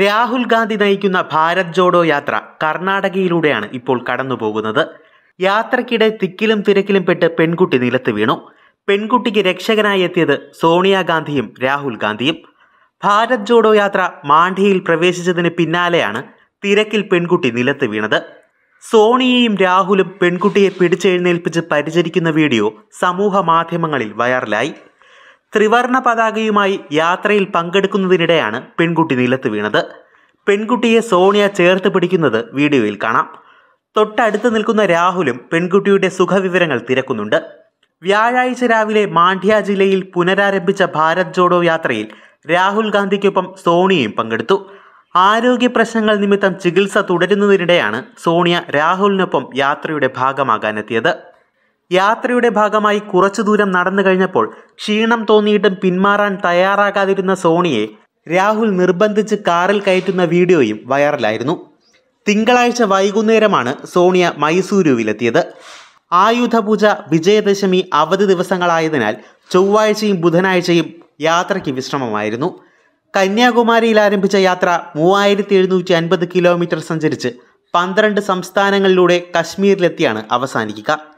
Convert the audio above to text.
രാഹുൽ ഗാന്ധി നയിക്കുന്ന ഭാരത് ജോഡോ യാത്ര കർണാടകയിലൂടെയാണ് ഇപ്പോൾ കടന്നുപോകുന്നത് യാത്രക്കിടെ തിക്കിലും തിരക്കിലും പെട്ട് പെൺകുട്ടി നിലത്ത് വീണു പെൺകുട്ടിക്ക് രക്ഷകനായി എത്തിയത് സോണിയാഗാന്ധിയും രാഹുൽ ഗാന്ധിയും ഭാരത് ജോഡോ യാത്ര മാണ്ഡ്യയിൽ പ്രവേശിച്ചതിന് പിന്നാലെയാണ് തിരക്കിൽ പെൺകുട്ടി നിലത്ത് വീണത് സോണിയയും രാഹുലും പെൺകുട്ടിയെ പിടിച്ചെഴുന്നേൽപ്പിച്ച് പരിചരിക്കുന്ന വീഡിയോ സമൂഹ മാധ്യമങ്ങളിൽ വൈറലായി ത്രിവർണ പതാകയുമായി യാത്രയിൽ പങ്കെടുക്കുന്നതിനിടെയാണ് പെൺകുട്ടി നിലത്ത് വീണത് പെൺകുട്ടിയെ സോണിയ ചേർത്ത് പിടിക്കുന്നത് വീഡിയോയിൽ കാണാം തൊട്ടടുത്ത് നിൽക്കുന്ന രാഹുലും പെൺകുട്ടിയുടെ സുഖവിവരങ്ങൾ തിരക്കുന്നുണ്ട് വ്യാഴാഴ്ച രാവിലെ മാണ്ഡ്യ ജില്ലയിൽ പുനരാരംഭിച്ച ഭാരത് ജോഡോ യാത്രയിൽ രാഹുൽ ഗാന്ധിക്കൊപ്പം സോണിയയും പങ്കെടുത്തു ആരോഗ്യ പ്രശ്നങ്ങൾ നിമിത്തം ചികിത്സ തുടരുന്നതിനിടെയാണ് സോണിയ രാഹുലിനൊപ്പം യാത്രയുടെ ഭാഗമാകാനെത്തിയത് യാത്രയുടെ ഭാഗമായി കുറച്ചു ദൂരം നടന്നു കഴിഞ്ഞപ്പോൾ ക്ഷീണം തോന്നിയിട്ടും പിന്മാറാൻ തയ്യാറാകാതിരുന്ന സോണിയെ രാഹുൽ നിർബന്ധിച്ച് കാറിൽ കയറ്റുന്ന വീഡിയോയും വൈറലായിരുന്നു തിങ്കളാഴ്ച വൈകുന്നേരമാണ് സോണിയ മൈസൂരുവിലെത്തിയത് ആയുധപൂജ വിജയദശമി അവധി ദിവസങ്ങളായതിനാൽ ചൊവ്വാഴ്ചയും ബുധനാഴ്ചയും യാത്രയ്ക്ക് വിശ്രമമായിരുന്നു കന്യാകുമാരിയിൽ ആരംഭിച്ച യാത്ര മൂവായിരത്തി എഴുന്നൂറ്റി അൻപത് കിലോമീറ്റർ സഞ്ചരിച്ച് പന്ത്രണ്ട് സംസ്ഥാനങ്ങളിലൂടെ കശ്മീരിലെത്തിയാണ് അവസാനിക്കുക